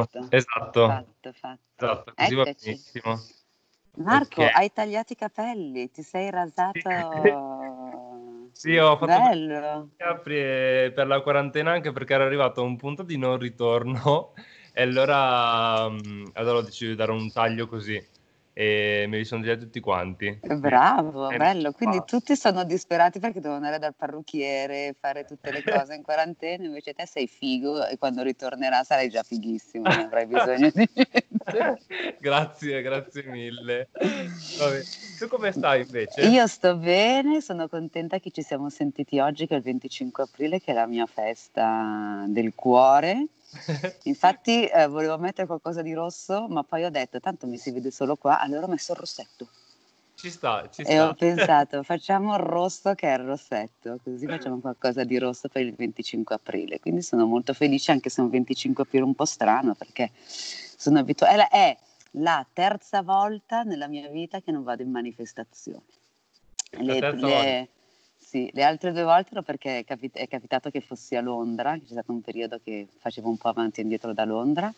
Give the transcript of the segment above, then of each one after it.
Esatto, esatto. Fatto, fatto. esatto così Eccoci. va benissimo. Marco, okay. hai tagliato i capelli, ti sei rasato. sì, ho fatto Bello. per la quarantena anche perché era arrivato a un punto di non ritorno e allora, mm, allora ho deciso di dare un taglio così e me li sono già tutti quanti. Bravo, eh, bello. Quindi ma... tutti sono disperati perché devono andare dal parrucchiere, e fare tutte le cose in quarantena, invece te sei figo e quando ritornerà sarai già fighissimo, non avrai bisogno di niente. grazie, grazie mille. Vabbè. Tu come stai invece? Io sto bene, sono contenta che ci siamo sentiti oggi che è il 25 aprile che è la mia festa del cuore Infatti eh, volevo mettere qualcosa di rosso, ma poi ho detto tanto mi si vede solo qua, allora ho messo il rossetto. Ci sta, ci sta. E ho pensato, facciamo il rosso che è il rossetto, così eh. facciamo qualcosa di rosso per il 25 aprile. Quindi sono molto felice, anche se è un 25 aprile un po' strano, perché sono abituata. È, è la terza volta nella mia vita che non vado in manifestazione. Le, le, sì, le altre due volte ero perché è, capit- è, capitato che fossi a Londra, c'è stato un periodo che facevo un po' avanti e indietro da Londra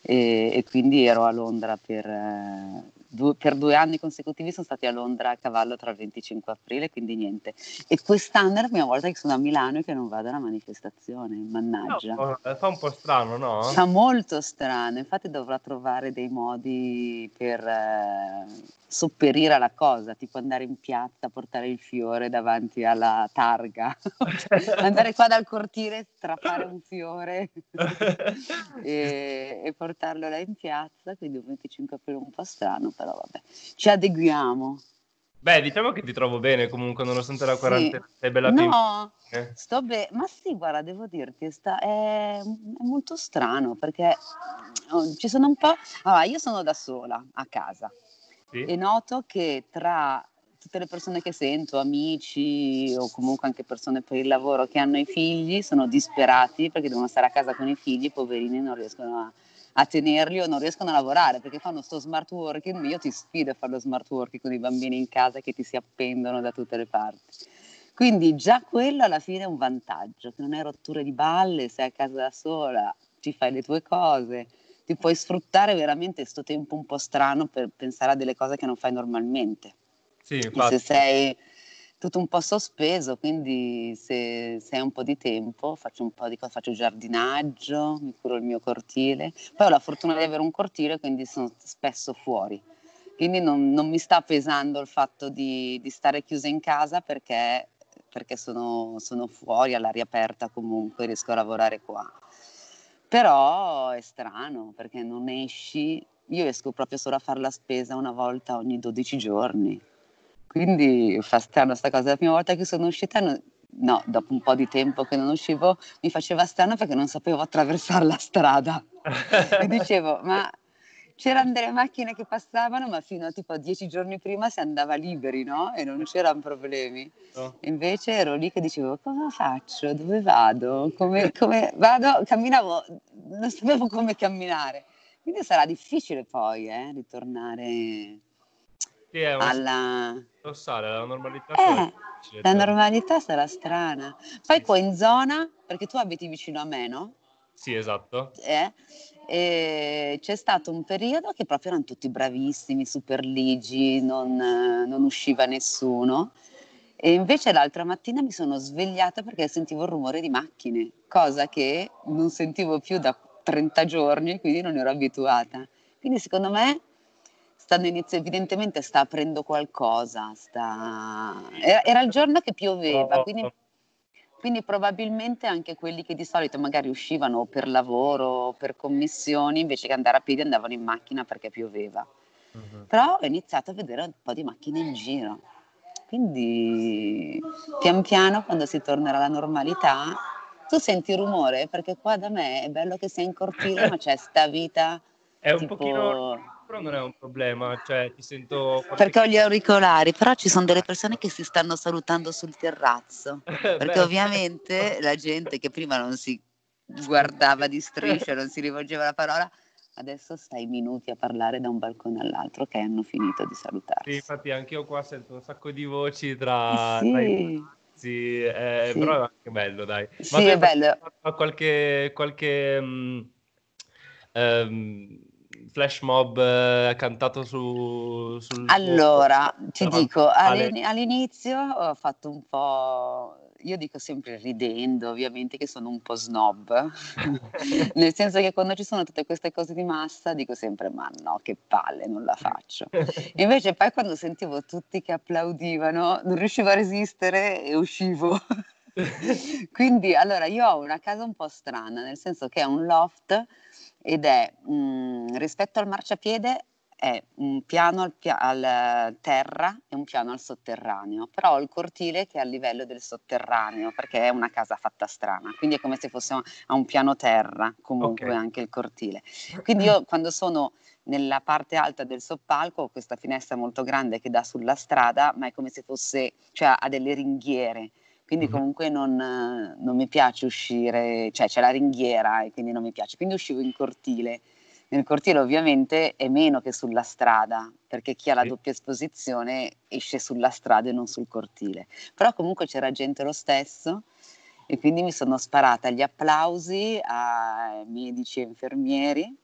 e, e quindi ero a Londra per, eh, due, per, due, anni consecutivi, sono stati a Londra a cavallo tra il 25 aprile, quindi niente. E quest'anno è la prima volta che sono a Milano e che non vado alla manifestazione, mannaggia. No, eh, fa un po' strano, no? Fa molto strano, infatti dovrò trovare dei modi per... Eh, sopperire alla cosa, tipo andare in piazza, portare il fiore davanti alla targa, andare qua dal cortile, strappare un fiore e, e, portarlo là in piazza, quindi un 25 aprile un po' strano, però vabbè, ci adeguiamo. Beh, diciamo che ti trovo bene comunque, nonostante la quarantena, sì. sei bella No, eh. sto bene, ma sì, guarda, devo dirti, sta, è, è molto strano perché oh, ci sono un po'... Allora, io sono da sola a casa, sì. e noto che tra tutte le persone che sento, amici o comunque anche persone per il lavoro che hanno i figli, sono disperati perché devono stare a casa con i figli, poverini, non riescono a, a tenerli o non riescono a lavorare perché fanno sto smart working. Io ti sfido a fare lo smart working con i bambini in casa che ti si appendono da tutte le parti. Quindi già quello alla fine è un vantaggio, che non è rottura di balle, sei a casa da sola, ti fai le tue cose ti puoi sfruttare veramente questo tempo un po' strano per pensare a delle cose che non fai normalmente. Sì, infatti. E se sei tutto un po' sospeso, quindi se, se hai un po' di tempo faccio un po' di cose, faccio giardinaggio, mi curo il mio cortile. Poi ho la fortuna di avere un cortile, quindi sono spesso fuori. Quindi non, non mi sta pesando il fatto di, di stare chiusa in casa perché, perché sono, sono fuori all'aria aperta comunque, riesco a lavorare qua. Però è strano perché non esci, io esco proprio solo a fare la spesa una volta ogni 12 giorni. Quindi fa strano sta cosa, la prima volta che sono uscita non no, dopo un po' di tempo che non uscivo, mi faceva strano perché non sapevo attraversare la strada. e dicevo, ma c'erano delle macchine che passavano, ma fino a tipo dieci giorni prima si andava liberi, no? E non c'erano problemi. No. Invece ero lì che dicevo, cosa faccio? Dove vado? Come, come vado? Camminavo, non sapevo come camminare. Quindi sarà difficile poi, eh, ritornare sì, alla... Sale, la normalità. Eh, la cioè. normalità sarà strana. Poi sì, qua in zona, perché tu abiti vicino a me, no? Sì, esatto. Eh? e c'è stato un periodo che proprio erano tutti bravissimi, super ligi, non, eh, non usciva nessuno. E invece l'altra mattina mi sono svegliata perché sentivo il rumore di macchine, cosa che non sentivo più da 30 giorni quindi non ero abituata. Quindi secondo me Inizio, evidentemente sta aprendo qualcosa, sta... Era, era, il giorno che pioveva, quindi quindi probabilmente anche quelli che di solito magari uscivano per lavoro, per commissioni, invece che andare a piedi andavano in macchina perché pioveva. Uh-huh. Però ho iniziato a vedere un po' di macchine in giro. Quindi pian piano quando si tornerà alla normalità, tu senti rumore perché qua da me è bello che sia in cortile, ma c'è sta vita. È un tipo... pochino però non è un problema, cioè ti sento... Perché ho gli auricolari, però ci sono delle persone che si stanno salutando sul terrazzo, perché ovviamente la gente che prima non si guardava di striscia, non si rivolgeva la parola, adesso stai minuti a parlare da un balcone all'altro che hanno finito di salutarsi. Sì, infatti anch'io qua sento un sacco di voci tra... Eh sì. tra i... Sì, eh, sì. però è anche bello, dai. Ma sì, è bello. Qualche, qualche um, um, flash mob eh, cantato su... Sul... Allora, ti dico, all'in- all'inizio ho fatto un po'... Io dico sempre ridendo, ovviamente che sono un po' snob, nel senso che quando ci sono tutte queste cose di massa dico sempre ma no, che palle, non la faccio. Invece poi quando sentivo tutti che applaudivano non riuscivo a resistere e uscivo. Quindi allora io ho una casa un po' strana, nel senso che è un loft ed è mh, mm, rispetto al marciapiede è un piano al, pia- al, terra e un piano al sotterraneo, però ho il cortile che è a livello del sotterraneo perché è una casa fatta strana, quindi è come se fosse a un piano terra comunque okay. anche il cortile. Quindi io quando sono nella parte alta del soppalco ho questa finestra molto grande che dà sulla strada, ma è come se fosse, cioè ha delle ringhiere, quindi mm-hmm. comunque non, non, mi piace uscire, cioè c'è la ringhiera e quindi non mi piace, quindi uscivo in cortile. Nel cortile ovviamente è meno che sulla strada, perché chi ha la sì. doppia esposizione esce sulla strada e non sul cortile. Però comunque c'era gente lo stesso e quindi mi sono sparata gli applausi a medici e infermieri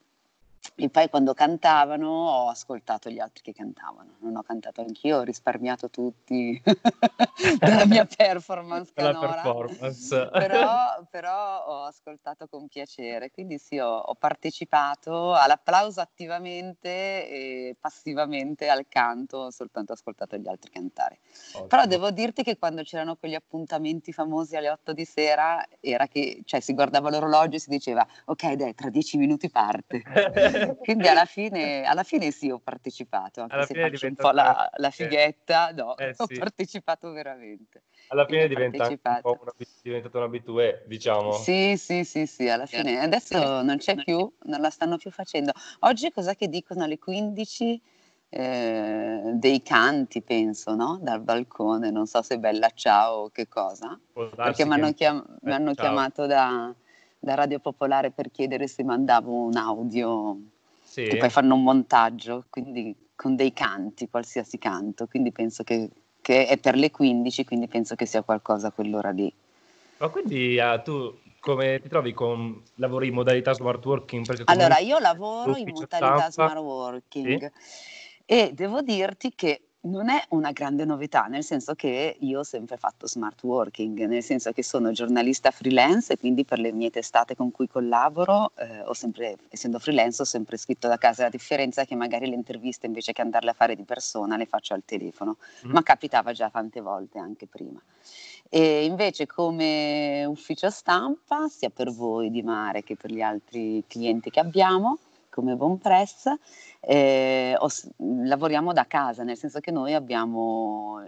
e poi quando cantavano ho ascoltato gli altri che cantavano, non ho cantato anch'io, ho risparmiato tutti della mia performance canora, performance. però, però, ho ascoltato con piacere, quindi sì, ho, ho partecipato all'applauso attivamente e passivamente al canto, ho soltanto ascoltato gli altri cantare. Ottimo. Però devo dirti che quando c'erano quegli appuntamenti famosi alle 8 di sera, era che cioè, si guardava l'orologio e si diceva ok dai, tra 10 minuti parte. Quindi alla fine, alla fine, sì, ho partecipato, anche alla se faccio un po' la, la fighetta, no, eh, sì. ho partecipato veramente. Alla fine diventa un po una, diventata un'abitudine, diciamo. Sì, sì, sì, sì, alla fine. Adesso non c'è più, non la stanno più facendo. Oggi cos'è che dicono alle 15? Eh, dei canti, penso, no? dal balcone, non so se bella ciao o che cosa, perché mi hanno chiam- eh, chiamato da, da Radio Popolare per chiedere se mandavo un audio sì. che poi fanno un montaggio, quindi con dei canti, qualsiasi canto, quindi penso che, che è per le 15, quindi penso che sia qualcosa quell'ora lì. Ma quindi ah, tu come ti trovi con lavori in modalità smart working? allora, io lavoro in modalità stampa. smart working sì? e devo dirti che non è una grande novità, nel senso che io ho sempre fatto smart working, nel senso che sono giornalista freelance e quindi per le mie testate con cui collaboro, eh, sempre, essendo freelance, ho sempre scritto da casa. La differenza è che magari le interviste invece che andarle a fare di persona le faccio al telefono, mm. ma capitava già tante volte anche prima. E invece come ufficio stampa, sia per voi di mare che per gli altri clienti che abbiamo, come Bonpress, eh, os- lavoriamo da casa, nel senso che noi abbiamo,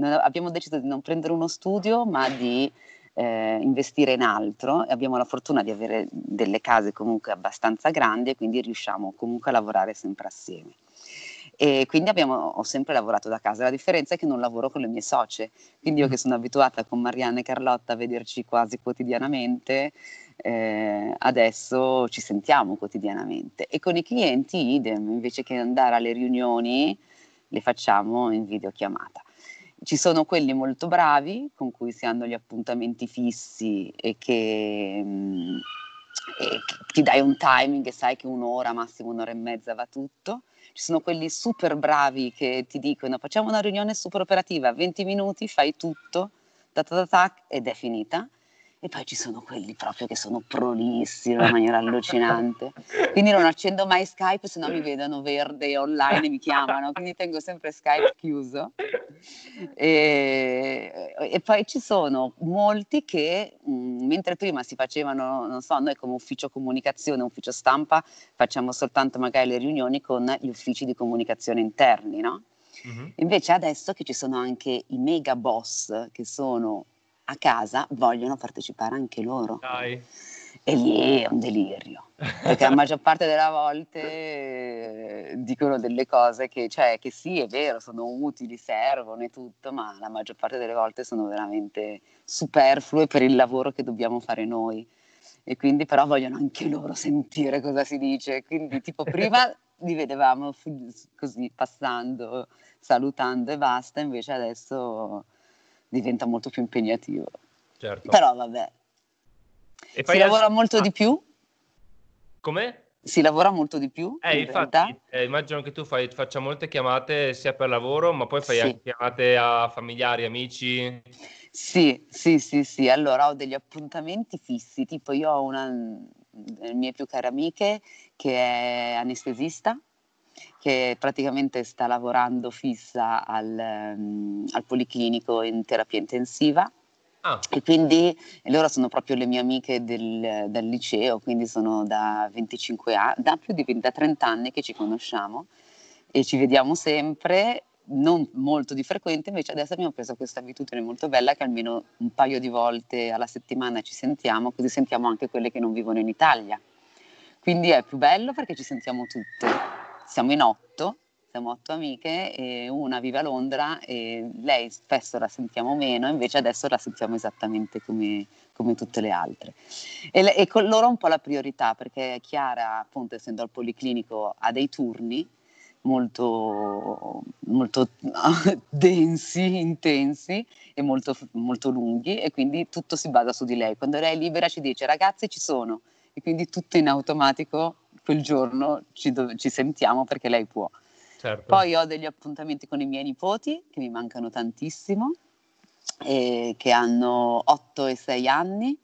abbiamo, deciso di non prendere uno studio, ma di eh, investire in altro. Abbiamo la fortuna di avere delle case comunque abbastanza grandi e quindi riusciamo comunque a lavorare sempre assieme e quindi abbiamo, ho sempre lavorato da casa. La differenza è che non lavoro con le mie socie, quindi io mm. che sono abituata con Marianne e Carlotta a vederci quasi quotidianamente, eh, adesso ci sentiamo quotidianamente e con i clienti idem, invece che andare alle riunioni le facciamo in videochiamata. Ci sono quelli molto bravi con cui si hanno gli appuntamenti fissi e che... Mh, mm, e ti dai un timing e sai che un'ora, massimo un'ora e mezza va tutto ci sono quelli super bravi che ti dicono facciamo una riunione super operativa, 20 minuti, fai tutto, ta ta ta, ta ed è finita. E poi ci sono quelli proprio che sono prolissi in una maniera allucinante. Quindi non accendo mai Skype, se no mi vedono verde online e mi chiamano. Quindi tengo sempre Skype chiuso. E, e poi ci sono molti che, mh, mm, mentre prima si facevano, non so, noi come ufficio comunicazione, ufficio stampa, facciamo soltanto magari le riunioni con gli uffici di comunicazione interni, no? Mm-hmm. Invece adesso che ci sono anche i mega boss che sono a casa vogliono partecipare anche loro. Dai. E lì è un delirio, perché la maggior parte delle volte eh, dicono delle cose che, cioè, che sì, è vero, sono utili, servono e tutto, ma la maggior parte delle volte sono veramente superflue per il lavoro che dobbiamo fare noi. E quindi però vogliono anche loro sentire cosa si dice. Quindi tipo prima li vedevamo così passando, salutando e basta, invece adesso diventa molto più impegnativo. Certo. Però vabbè. E poi si adesso... lavora molto ah. di più? Come? Si lavora molto di più? Eh, in infatti, eh, immagino che tu fai, faccia molte chiamate sia per lavoro, ma poi fai sì. anche chiamate a familiari, amici. Sì, sì, sì, sì. Allora ho degli appuntamenti fissi, tipo io ho una mm, delle mie più care amiche che è anestesista che praticamente sta lavorando fissa al, ehm, al Policlinico in terapia intensiva. Ah. E quindi e loro sono proprio le mie amiche del, del liceo, quindi sono da 25 anni, da più di 20, da 30 anni che ci conosciamo e ci vediamo sempre, non molto di frequente, invece adesso abbiamo preso questa abitudine molto bella che almeno un paio di volte alla settimana ci sentiamo, così sentiamo anche quelle che non vivono in Italia. Quindi è più bello perché ci sentiamo tutte siamo in otto, siamo otto amiche e una vive a Londra e lei spesso la sentiamo meno, invece adesso la sentiamo esattamente come, come tutte le altre. E, e, con loro un po' la priorità, perché Chiara, appunto, essendo al Policlinico, ha dei turni molto, molto densi, intensi e molto, molto lunghi e quindi tutto si basa su di lei. Quando lei è libera ci dice ragazzi ci sono e quindi tutto in automatico quel giorno ci, do- ci sentiamo perché lei può. Certo. Poi ho degli appuntamenti con i miei nipoti che mi mancano tantissimo, e che hanno 8 e 6 anni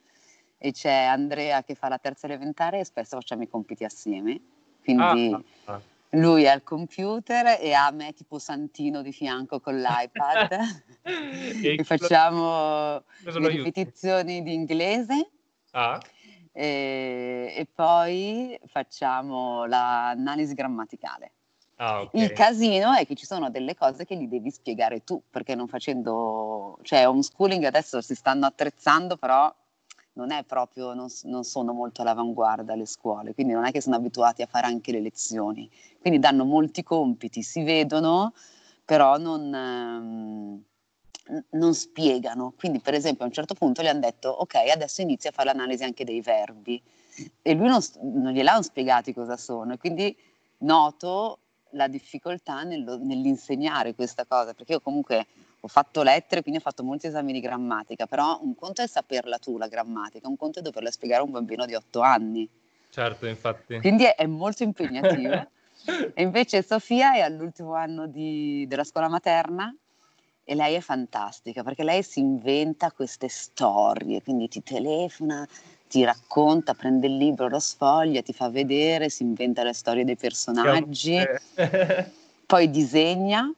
e c'è Andrea che fa la terza elementare e spesso facciamo i compiti assieme. Quindi ah, ah, ah. lui è al computer e ha me tipo Santino di fianco con l'iPad e, e facciamo le ripetizioni di inglese. Ah e, e poi facciamo l'analisi grammaticale. Ah, okay. Il casino è che ci sono delle cose che gli devi spiegare tu, perché non facendo, cioè homeschooling adesso si stanno attrezzando, però non è proprio, non, non, sono molto all'avanguardia le scuole, quindi non è che sono abituati a fare anche le lezioni. Quindi danno molti compiti, si vedono, però non, ehm, non spiegano. Quindi, per esempio, a un certo punto gli hanno detto: Ok, adesso inizia a fare l'analisi anche dei verbi. E lui non, non gliel'hanno spiegati cosa sono. E quindi noto la difficoltà nello, nell'insegnare questa cosa, perché io comunque ho fatto lettere, quindi ho fatto molti esami di grammatica, però un conto è saperla tu la grammatica, un conto è doverla spiegare a un bambino di otto anni. Certo, infatti. Quindi è, è molto impegnativo. e invece Sofia è all'ultimo anno di, della scuola materna e lei è fantastica perché lei si inventa queste storie, quindi ti telefona, ti racconta, prende il libro, lo sfoglia, ti fa vedere, si inventa le storie dei personaggi, poi disegna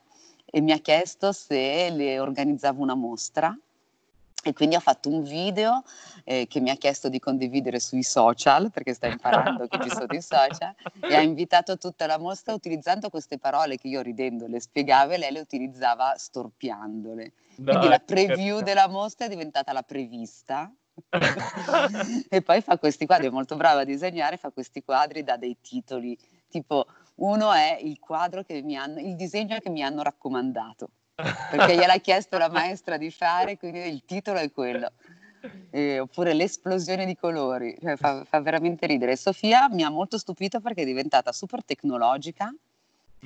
e mi ha chiesto se le organizzavo una mostra e quindi ho fatto un video eh, che mi ha chiesto di condividere sui social, perché sta imparando che ci sono i social, e ha invitato tutta la mostra utilizzando queste parole che io ridendo le spiegavo e lei le utilizzava storpiandole. No, quindi la preview che... della mostra è diventata la prevista. e poi fa questi quadri, è molto brava a disegnare, fa questi quadri, da dei titoli, tipo uno è il quadro che mi hanno, il disegno che mi hanno raccomandato perché gliel'ha chiesto la maestra di fare, quindi il titolo è quello. Eh, oppure l'esplosione di colori, cioè, fa, fa, veramente ridere. Sofia mi ha molto stupito perché è diventata super tecnologica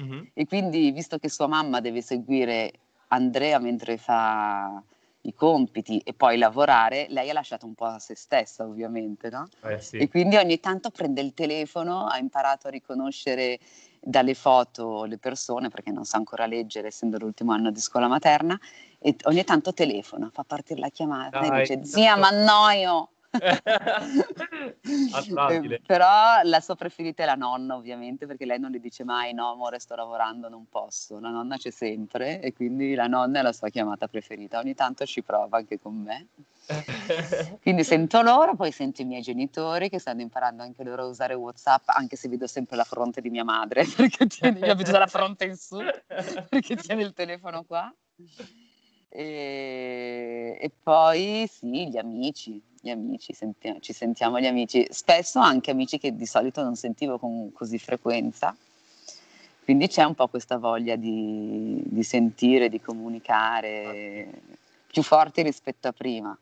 mm-hmm. e quindi visto che sua mamma deve seguire Andrea mentre fa i compiti e poi lavorare, lei ha lasciato un po' a se stessa ovviamente, no? Eh, sì. E quindi ogni tanto prende il telefono, ha imparato a riconoscere dalle foto le persone, perché non so ancora leggere, essendo l'ultimo anno di scuola materna, e ogni tanto telefono, fa partire la chiamata Dai, e dice, zia, esatto. ma annoio, eh, però la sua preferita è la nonna, ovviamente, perché lei non le dice mai no, amore, sto lavorando, non posso. La nonna c'è sempre e quindi la nonna è la sua chiamata preferita. Ogni tanto ci prova anche con me. quindi sento loro, poi sento i miei genitori che stanno imparando anche loro a usare WhatsApp, anche se vedo sempre la fronte di mia madre, perché tiene, mi abito la fronte in su, perché tiene il telefono qua. E, e poi sì, gli amici, gli amici, senti- ci sentiamo gli amici, spesso anche amici che di solito non sentivo con così frequenza. Quindi c'è un po' questa voglia di, di sentire, di comunicare più forte rispetto a prima.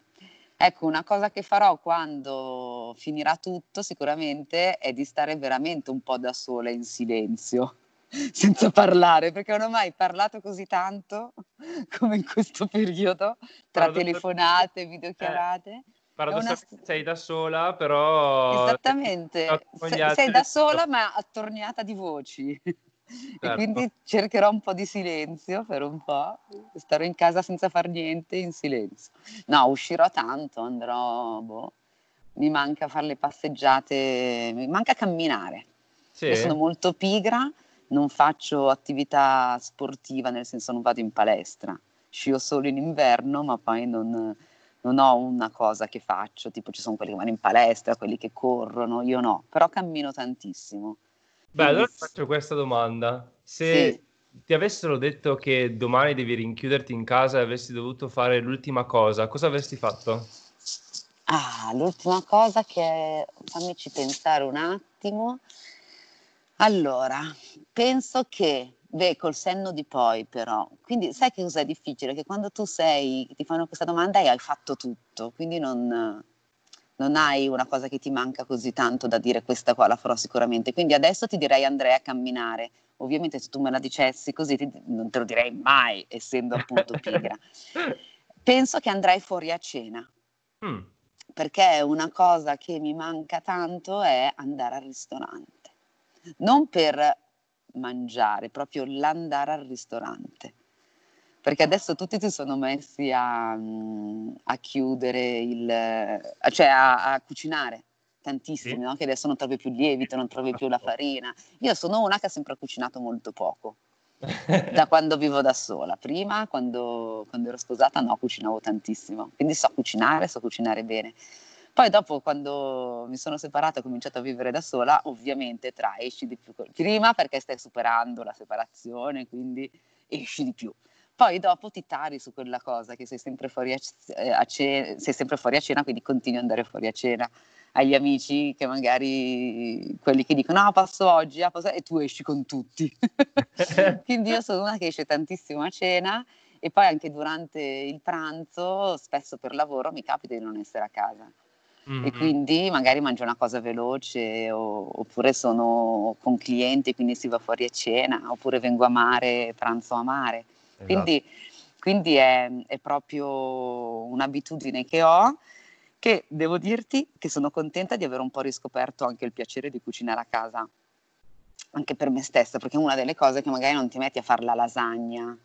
Ecco, una cosa che farò quando finirà tutto sicuramente è di stare veramente un po' da sola in silenzio, senza parlare, perché non ho mai parlato così tanto come in questo periodo, tra telefonate, videochiamate, eh paradossalmente una... sei da sola, però... Esattamente, sei, sei da sola ma attorniata di voci. Certo. E quindi cercherò un po' di silenzio per un po', starò in casa senza far niente in silenzio. No, uscirò tanto, andrò, boh. mi manca fare le passeggiate, mi manca camminare. Sì. Io sono molto pigra, non faccio attività sportiva, nel senso non vado in palestra, scio solo in inverno, ma poi non non ho una cosa che faccio, tipo ci sono quelli che vanno in palestra, quelli che corrono, io no, però cammino tantissimo. Beh, allora ti faccio questa domanda. Se sì. ti avessero detto che domani devi rinchiuderti in casa e avessi dovuto fare l'ultima cosa, cosa avresti fatto? Ah, l'ultima cosa che è... fammici pensare un attimo. Allora, penso che Beh, col senno di poi però. Quindi sai che cosa è difficile? Che quando tu sei, ti fanno questa domanda e hai fatto tutto, quindi non, non, hai una cosa che ti manca così tanto da dire questa qua la farò sicuramente. Quindi adesso ti direi andrei a camminare. Ovviamente se tu me la dicessi così ti, non te lo direi mai, essendo appunto pigra. Penso che andrai fuori a cena. Mm. Perché una cosa che mi manca tanto è andare al ristorante. Non per mangiare, proprio l'andare al ristorante. Perché adesso tutti si sono messi a, mm, a chiudere il, eh, cioè a, a cucinare tantissimo, sì. no? che adesso non trovi più il lievito, non trovi più la esatto. farina. Io sono una che ha sempre cucinato molto poco, da quando vivo da sola. Prima, quando, quando ero sposata, no, cucinavo tantissimo. Quindi so cucinare, so cucinare bene. Poi dopo quando mi sono separata e ho cominciato a vivere da sola, ovviamente tra esci di più. Prima perché stai superando la separazione, quindi esci di più. Poi dopo ti tari su quella cosa che sei sempre fuori a, eh, a cena, sei sempre fuori a cena, quindi continui ad andare fuori a cena. Agli amici che magari quelli che dicono ah passo oggi, ah, passo... e tu esci con tutti. quindi io sono una che esce tantissimo a cena e poi anche durante il pranzo, spesso per lavoro, mi capita di non essere a casa mm-hmm. e quindi magari mangio una cosa veloce o, oppure sono con clienti quindi si va fuori a cena oppure vengo a mare, pranzo a mare. Esatto. Quindi, quindi è, è proprio un'abitudine che ho che devo dirti che sono contenta di aver un po' riscoperto anche il piacere di cucinare a casa anche per me stessa, perché è una delle cose che magari non ti metti a fare la lasagna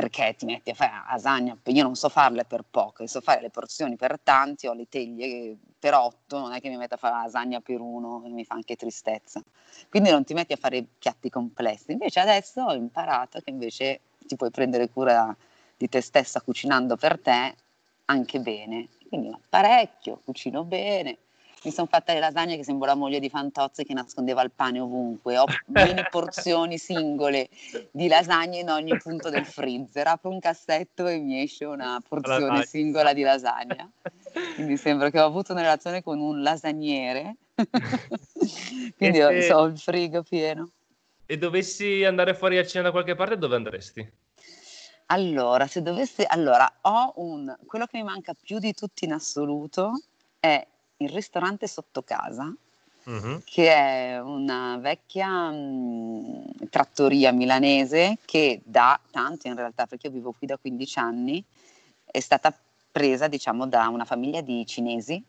perché ti metti a fare la lasagna, io non so farle per poche, so fare le porzioni per tanti, ho le teglie per otto, non è che mi metto a fare la lasagna per uno, mi fa anche tristezza. Quindi non ti metti a fare piatti complessi, invece adesso ho imparato che invece ti puoi prendere cura di te stessa cucinando per te anche bene, quindi parecchio, cucino bene, mi sono fatta le lasagne che sembra la moglie di Fantozzi che nascondeva il pane ovunque, ho mini porzioni singole di lasagne in ogni punto del freezer, apro un cassetto e mi esce una porzione singola di lasagna. Quindi sembra che ho avuto una relazione con un lasagniere, quindi ho, se... so, il frigo pieno. E dovessi andare fuori a cena da qualche parte, dove andresti? Allora, se dovessi, allora, ho un, quello che mi manca più di tutti in assoluto è il ristorante sotto casa, mm-hmm. che è una vecchia mh, mm, trattoria milanese che da tanto in realtà, perché io vivo qui da 15 anni, è stata presa diciamo da una famiglia di cinesi.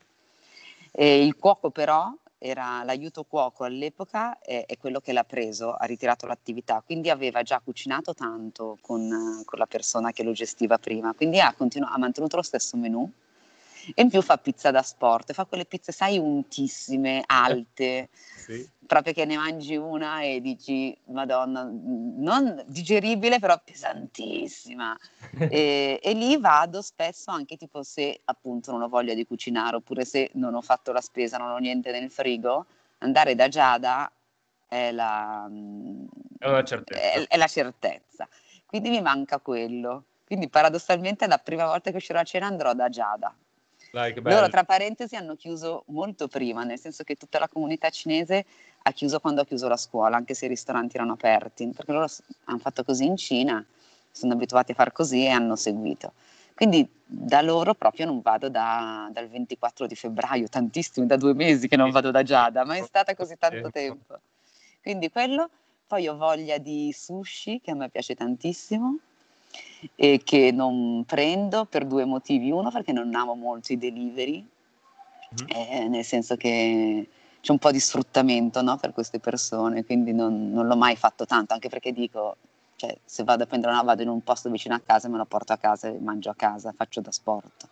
E il cuoco però era l'aiuto cuoco all'epoca è, è, quello che l'ha preso, ha ritirato l'attività, quindi aveva già cucinato tanto con, con la persona che lo gestiva prima, quindi ha, continu- ha mantenuto lo stesso menù e in più fa pizza da sport, fa quelle pizze, sai, untissime, alte, sì. proprio che ne mangi una e dici, madonna, non digeribile, però pesantissima. e, e lì vado spesso anche tipo se appunto non ho voglia di cucinare, oppure se non ho fatto la spesa, non ho niente nel frigo, andare da Giada è la, mm, è, certezza. È, è la certezza. Quindi mi manca quello. Quindi paradossalmente la prima volta che uscirò a cena andrò da Giada. Dai, Loro, tra parentesi, hanno chiuso molto prima, nel senso che tutta la comunità cinese ha chiuso quando ha chiuso la scuola, anche se i ristoranti erano aperti, perché loro hanno fatto così in Cina, sono abituati a far così e hanno seguito. Quindi da loro proprio non vado da, dal 24 di febbraio, tantissimi, da due mesi che non vado da Giada, ma è stata così tanto tempo. Quindi quello, poi ho voglia di sushi, che a me piace tantissimo, e che non prendo per due motivi. Uno perché non amo molto i delivery, mm-hmm. eh, nel senso che c'è un po' di sfruttamento no, per queste persone, quindi non, non, l'ho mai fatto tanto, anche perché dico, cioè, se vado a prendere una vado in un posto vicino a casa, me la porto a casa, e mangio a casa, faccio da sport.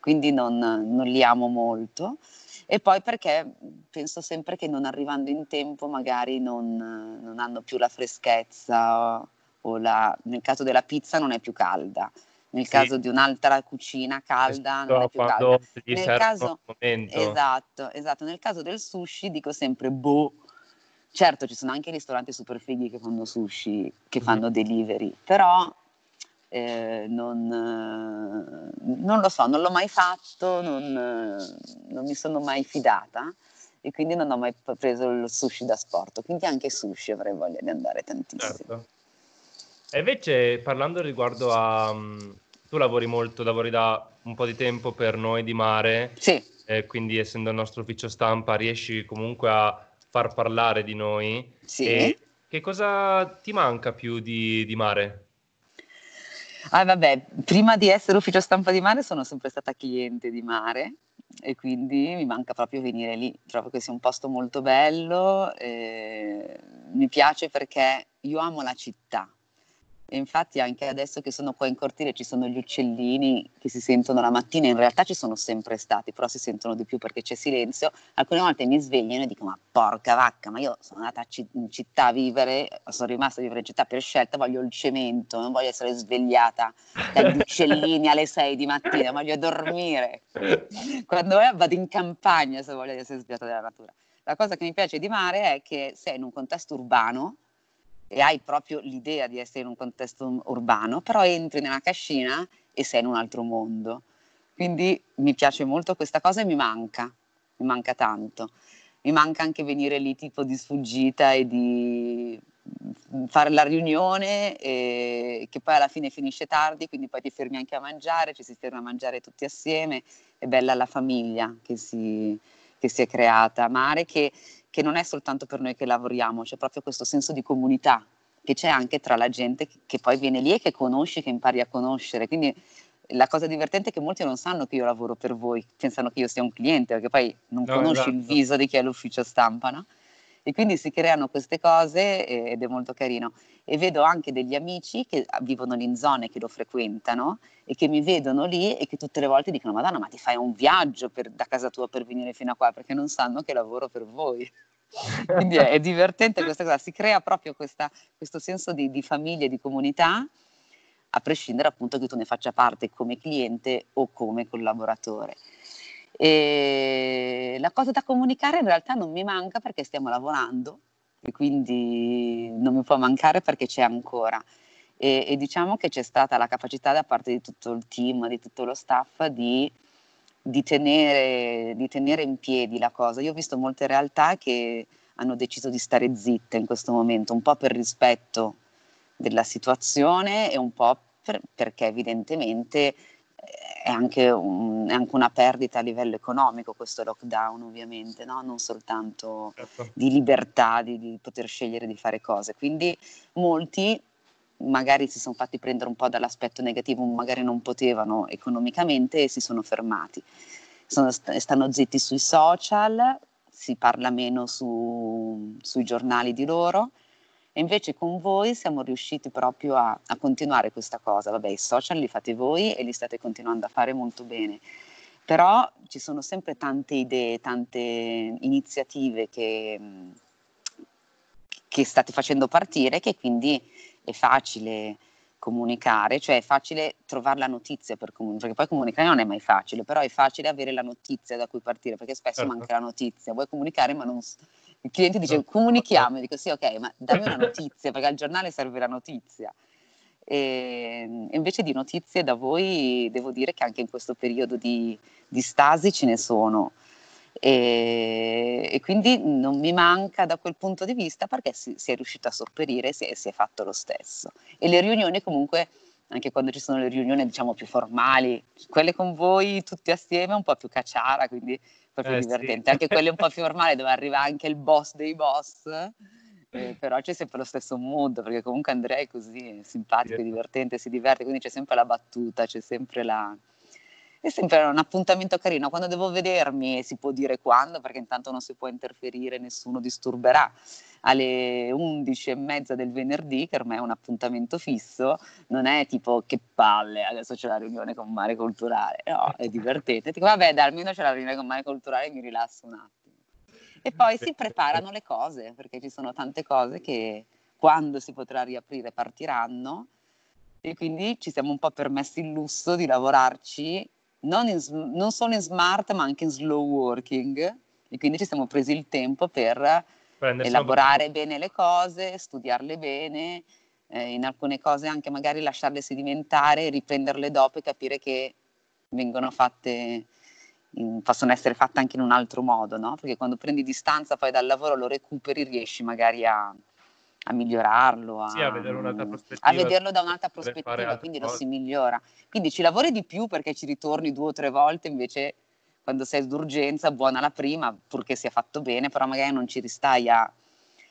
Quindi non, non li amo molto. E poi perché penso sempre che non arrivando in tempo magari non, non hanno più la freschezza o la, nel caso della pizza non è più calda, nel sì. caso di un'altra cucina calda non è più calda. Nel caso, esatto, esatto, nel caso del sushi dico sempre boh. Certo, ci sono anche ristoranti super fighi che fanno sushi, che mm. fanno mm. delivery, però eh, non, non, lo so, non l'ho mai fatto, non, non, mi sono mai fidata e quindi non ho mai preso il sushi da sport. Quindi anche sushi avrei voglia di andare tantissimo. Certo. E invece parlando riguardo a... Mm, tu lavori molto, lavori da un po' di tempo per noi di mare. Sì. Eh, quindi essendo il nostro ufficio stampa riesci comunque a far parlare di noi. Sì. E che cosa ti manca più di, di mare? Ah, vabbè, prima di essere ufficio stampa di mare sono sempre stata cliente di mare e quindi mi manca proprio venire lì. Trovo che sia un posto molto bello, eh, mi piace perché io amo la città, e infatti anche adesso che sono qua in cortile ci sono gli uccellini che si sentono la mattina, in realtà ci sono sempre stati, però si sentono di più perché c'è silenzio. Alcune volte mi svegliano e dico ma porca vacca, ma io sono andata in città a vivere, sono rimasta a vivere in città per scelta, voglio il cemento, non voglio essere svegliata dagli uccellini alle 6 di mattina, voglio dormire. Quando vado in campagna se voglio essere svegliata dalla natura. La cosa che mi piace di mare è che sei in un contesto urbano, e hai proprio l'idea di essere in un contesto urbano, però entri nella cascina e sei in un altro mondo. Quindi mi piace molto questa cosa e mi manca, mi manca tanto. Mi manca anche venire lì tipo di sfuggita e di mm, fare la riunione e che poi alla fine finisce tardi, quindi poi ti fermi anche a mangiare, ci si ferma a mangiare tutti assieme, è bella la famiglia che si, che si è creata. Mare che che non è soltanto per noi che lavoriamo, c'è proprio questo senso di comunità che c'è anche tra la gente che poi viene lì e che conosci, che impari a conoscere. Quindi eh, la cosa divertente è che molti non sanno che io lavoro per voi, pensano che io sia un cliente, perché poi non no, conosci esatto. il viso di chi è l'ufficio stampa, no? E quindi si creano queste cose ed è molto carino. E vedo anche degli amici che ah, vivono lì in zone, che lo frequentano e che mi vedono lì e che tutte le volte dicono: Madonna, ma ti fai un viaggio per, da casa tua per venire fino a qua? Perché non sanno che lavoro per voi. quindi è, è, divertente questa cosa, si crea proprio questa, questo senso di, di famiglia, di comunità a prescindere appunto che tu ne faccia parte come cliente o come collaboratore. E la cosa da comunicare in realtà non mi manca perché stiamo lavorando e quindi non mi può mancare perché c'è ancora. E, e diciamo che c'è stata la capacità da parte di tutto il team, di tutto lo staff di di tenere, di tenere, in piedi la cosa. Io ho visto molte realtà che hanno deciso di stare zitte in questo momento, un po' per rispetto della situazione e un po' per, perché evidentemente è anche, un, è anche, una perdita a livello economico questo lockdown ovviamente, no? non soltanto certo. di libertà, di, di, poter scegliere di fare cose. Quindi molti magari si sono fatti prendere un po' dall'aspetto negativo, magari non potevano economicamente e si sono fermati. Sono, stanno zitti sui social, si parla meno su, sui giornali di loro e invece con voi siamo riusciti proprio a, a continuare questa cosa. Vabbè, i social li fate voi e li state continuando a fare molto bene però ci sono sempre tante idee, tante iniziative che, mm, che, state facendo partire che quindi è facile comunicare, cioè è facile trovare la notizia per comunicare, perché poi comunicare non è mai facile, però è facile avere la notizia da cui partire, perché spesso certo. manca la notizia, vuoi comunicare ma non, il cliente dice comunichiamo, e dico sì ok, ma dammi una notizia perché al giornale serve la notizia. Ehm, e invece di notizie da voi devo dire che anche in questo periodo di, di stasi ce ne sono. E, ehm, e, quindi non mi manca da quel punto di vista perché si, si è riuscito a sopperire e si, si, è fatto lo stesso. E le riunioni comunque, anche quando ci sono le riunioni diciamo più formali, quelle con voi tutti assieme un po' più cacciara, quindi proprio eh, divertente. Sì. Anche quelle un po' più normali dove arriva anche il boss dei boss, eh, eh. però c'è sempre lo stesso mood perché comunque Andrea è così simpatico, e divertente, si diverte, quindi c'è sempre la battuta, c'è sempre la, è sempre un appuntamento carino. Quando devo vedermi, eh, si può dire quando, perché intanto non si può interferire, nessuno disturberà. Alle 11 e mezza del venerdì, che ormai è un appuntamento fisso, non è tipo che palle, adesso c'è la riunione con Mare Culturale, no, eh. è divertente. Tipo, vabbè, dai, almeno c'è la riunione con Mare Culturale, mi rilasso un attimo. E poi si preparano le cose, perché ci sono tante cose che quando si potrà riaprire partiranno e quindi ci siamo un po' permessi il lusso di lavorarci non, in, non solo in smart ma anche in slow working e quindi ci siamo presi il tempo per Prendersi elaborare bene le cose, studiarle bene, eh, in alcune cose anche magari lasciarle sedimentare, riprenderle dopo e capire che vengono fatte, in, possono essere fatte anche in un altro modo, no? perché quando prendi distanza poi dal lavoro lo recuperi, riesci magari a, a migliorarlo, a, sì, a, a, vederlo da un'altra prospettiva, quindi lo cose. si migliora. Quindi ci lavori di più perché ci ritorni due o tre volte, invece quando sei d'urgenza, buona la prima, purché sia fatto bene, però magari non ci ristai a,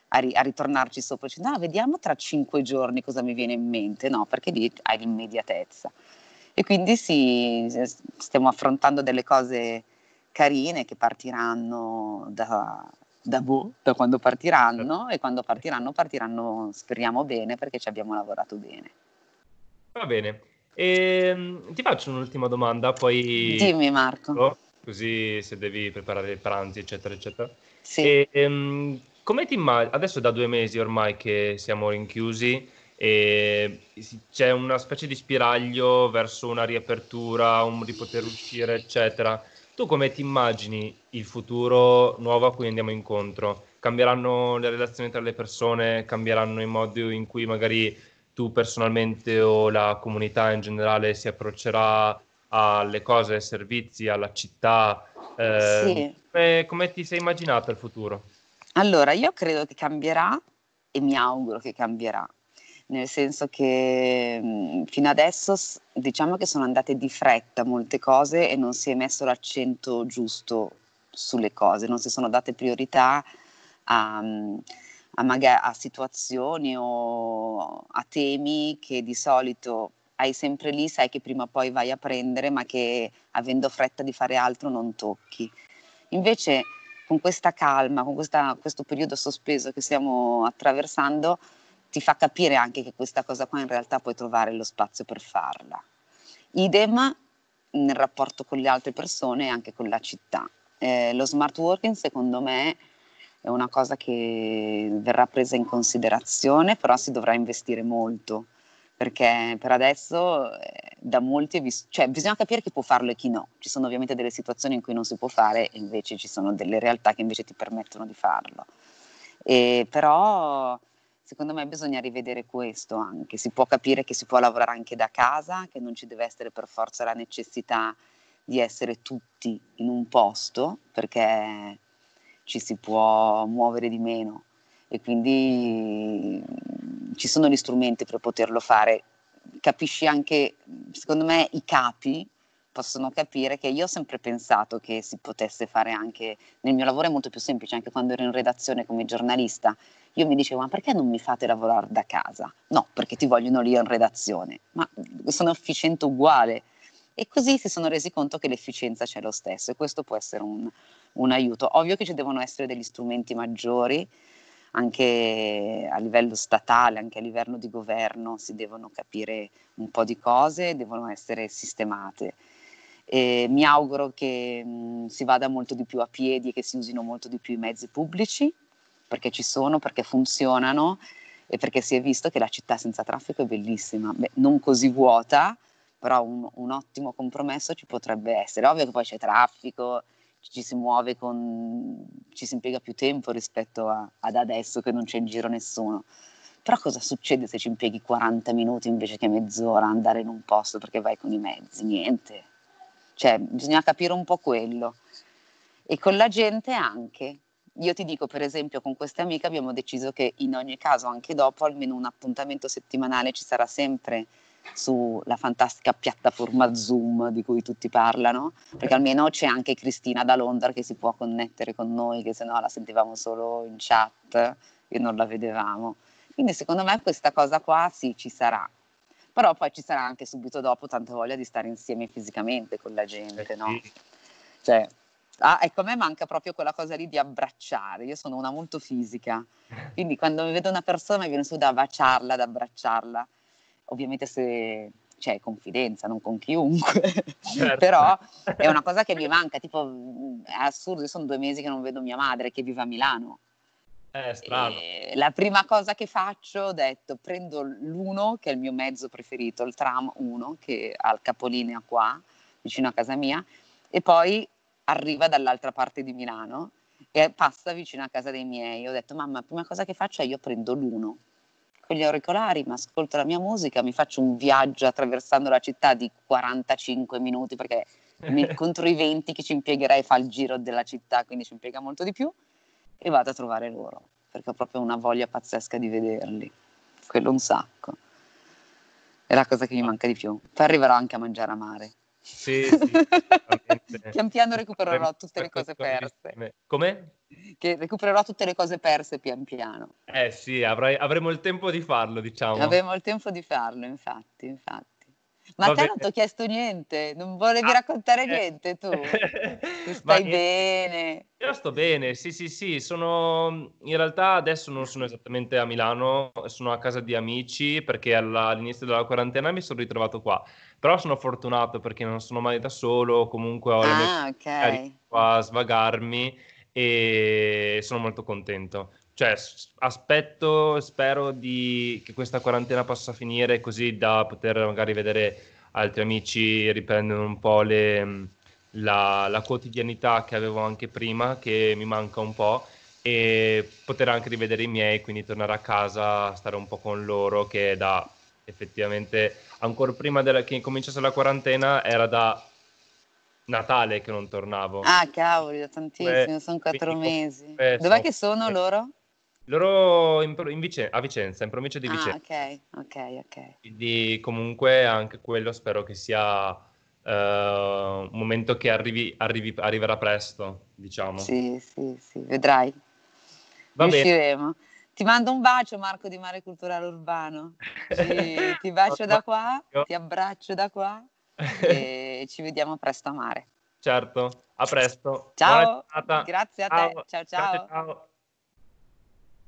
a, ri, a ritornarci sopra, cioè, no, vediamo tra cinque giorni cosa mi viene in mente, no, perché lì hai l'immediatezza. E quindi sì, stiamo affrontando delle cose carine che partiranno da, da, boh, da quando partiranno certo. e quando partiranno partiranno speriamo bene perché ci abbiamo lavorato bene. Va bene, e, ehm, ti faccio un'ultima domanda, poi... Dimmi Marco. Oh, così se devi preparare i pranzi eccetera eccetera. Sì. E, um, come ti immagini? Adesso è da due mesi ormai che siamo rinchiusi e c'è una specie di spiraglio verso una riapertura, un di poter uscire, eccetera. Tu come ti immagini il futuro nuovo a cui andiamo incontro? Cambieranno le relazioni tra le persone? Cambieranno i modi in cui magari tu personalmente o la comunità in generale si approccerà alle cose, ai servizi, alla città? Eh, sì. come, ti sei immaginata il futuro? Allora, io credo che cambierà e mi auguro che cambierà nel senso che mm, fino adesso diciamo che sono andate di fretta molte cose e non si è messo l'accento giusto sulle cose, non si sono date priorità a, mm, a, maga- a situazioni o a temi che di solito hai sempre lì, sai che prima o poi vai a prendere, ma che avendo fretta di fare altro non tocchi. Invece con questa calma, con questa, questo periodo sospeso che stiamo attraversando, ti fa capire anche che questa cosa qua in realtà puoi trovare lo spazio per farla. Idem nel rapporto con le altre persone e anche con la città. Eh, lo smart working secondo me è una cosa che verrà presa in considerazione, però si dovrà investire molto, perché per adesso eh, da molti è visto, cioè bisogna capire chi può farlo e chi no. Ci sono ovviamente delle situazioni in cui non si può fare e invece ci sono delle realtà che invece ti permettono di farlo. E però secondo me bisogna rivedere questo anche, si può capire che si può lavorare anche da casa, che non ci deve essere per forza la necessità di essere tutti in un posto perché ci si può muovere di meno e quindi mm, ci sono gli strumenti per poterlo fare. Capisci anche, secondo me, i capi possono capire che io ho sempre pensato che si potesse fare anche, nel mio lavoro è molto più semplice, anche quando ero in redazione come giornalista, io mi dicevo ma perché non mi fate lavorare da casa? No, perché ti vogliono lì in redazione, ma sono efficiente uguale. E così si sono resi conto che l'efficienza c'è lo stesso e questo può essere un, un aiuto. Ovvio che ci devono essere degli strumenti maggiori, anche a livello statale, anche a livello di governo si devono capire un po' di cose, devono essere sistemate e mi auguro che mh, mm, si vada molto di più a piedi e che si usino molto di più i mezzi pubblici, perché ci sono, perché funzionano e perché si è visto che la città senza traffico è bellissima, Beh, non così vuota, però un, un, ottimo compromesso ci potrebbe essere. Ovvio che poi c'è traffico, ci si muove con, ci si impiega più tempo rispetto a, ad adesso che non c'è in giro nessuno. Però cosa succede se ci impieghi 40 minuti invece che mezz'ora andare in un posto perché vai con i mezzi? Niente cioè bisogna capire un po' quello. E con la gente anche. Io ti dico, per esempio, con questa amica abbiamo deciso che in ogni caso, anche dopo, almeno un appuntamento settimanale ci sarà sempre sulla fantastica piattaforma Zoom di cui tutti parlano, perché almeno c'è anche Cristina da Londra che si può connettere con noi, che se no la sentivamo solo in chat e non la vedevamo. Quindi secondo me questa cosa qua sì ci sarà, però poi ci sarà anche subito dopo tanta voglia di stare insieme fisicamente con la eh gente, no? Cioè, ah, ecco, a me manca proprio quella cosa lì di abbracciare, io sono una molto fisica, quindi quando mi vedo una persona mi viene solo da baciarla, da abbracciarla, ovviamente se c'è cioè, confidenza, non con chiunque, certo. però è una cosa che mi manca, tipo mm, è assurdo, io sono due mesi che non vedo mia madre che vive a Milano, eh, strano. la prima cosa che faccio, ho detto, prendo l'uno, che è il mio mezzo preferito, il tram 1, che ha il capolinea qua, vicino a casa mia, e poi arriva dall'altra parte di Milano e passa vicino a casa dei miei. Ho detto, mamma, la prima cosa che faccio è io prendo l'uno con gli auricolari, mi ascolto la mia musica, mi faccio un viaggio attraversando la città di 45 minuti, perché contro i 20 che ci impiegherei fa il giro della città, quindi ci impiega molto di più e vado a trovare loro, perché ho proprio una voglia pazzesca di vederli, quello un sacco. È la cosa che mi manca di più. Poi arriverò anche a mangiare a mare. Sì, sì, pian piano recupererò tutte le cose perse. Come? Che recupererò tutte le cose perse pian piano. Eh sì, avrai, avremo il tempo di farlo, diciamo. Avremo il tempo di farlo, infatti, infatti. Ma a te non ti ho chiesto niente, non volevi ah, raccontare eh. niente tu. tu stai bene. Io sto bene, sì, sì, sì. Sono in realtà adesso non sono esattamente a Milano, sono a casa di amici perché all'inizio della quarantena mi sono ritrovato qua. Però sono fortunato perché non sono mai da solo, comunque ho ah, la okay. qua a svagarmi e sono molto contento cioè, aspetto e spero di, che questa quarantena possa finire così da poter magari vedere altri amici riprendere un po' le, la, la, quotidianità che avevo anche prima, che mi manca un po', e poter anche rivedere i miei, quindi tornare a casa, stare un po' con loro, che da effettivamente, ancora prima della, che cominciasse la quarantena, era da Natale che non tornavo. Ah, cavoli, da tantissimo, Beh, sono quattro oh, mesi. Dov'è che sono loro? Loro in, in Vicen- a Vicenza, in provincia di ah, Vicenza. Ah, ok, ok, ok. Quindi comunque anche quello spero che sia uh, un momento che arrivi, arrivi, arriverà presto, diciamo. Sì, sì, sì, vedrai. Va Riusciremo. Bene. Ti mando un bacio Marco di Mare Culturale Urbano. Ci, ti bacio da qua, ti abbraccio da qua e ci vediamo presto a mare. Certo, a presto. Ciao, grazie a ciao. te. Ciao ciao. ciao. ciao.